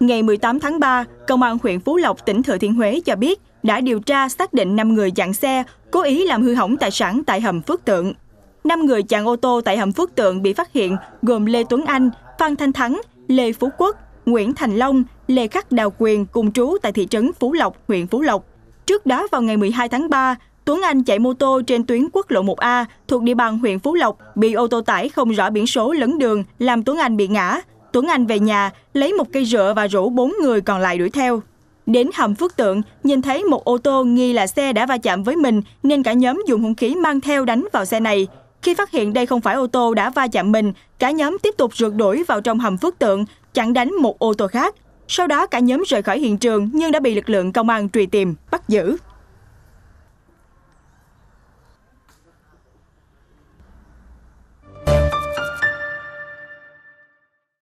Ngày 18 tháng 3, Công an huyện Phú Lộc, tỉnh Thừa Thiên Huế cho biết đã điều tra xác định 5 người chặn xe, cố ý làm hư hỏng tài sản tại hầm Phước Tượng. 5 người chặn ô tô tại hầm Phước Tượng bị phát hiện gồm Lê Tuấn Anh, Phan Thanh Thắng, Lê Phú Quốc, Nguyễn Thành Long, Lê Khắc Đào Quyền cùng trú tại thị trấn Phú Lộc, huyện Phú Lộc. Trước đó vào ngày 12 tháng 3, Tuấn Anh chạy mô tô trên tuyến quốc lộ 1A thuộc địa bàn huyện Phú Lộc, bị ô tô tải không rõ biển số lấn đường làm Tuấn Anh bị ngã. Tuấn Anh về nhà, lấy một cây rựa và rủ bốn người còn lại đuổi theo. Đến hầm Phước Tượng, nhìn thấy một ô tô nghi là xe đã va chạm với mình nên cả nhóm dùng hung khí mang theo đánh vào xe này. Khi phát hiện đây không phải ô tô đã va chạm mình, cả nhóm tiếp tục rượt đuổi vào trong hầm Phước Tượng, chặn đánh một ô tô khác. Sau đó cả nhóm rời khỏi hiện trường nhưng đã bị lực lượng công an truy tìm, bắt giữ.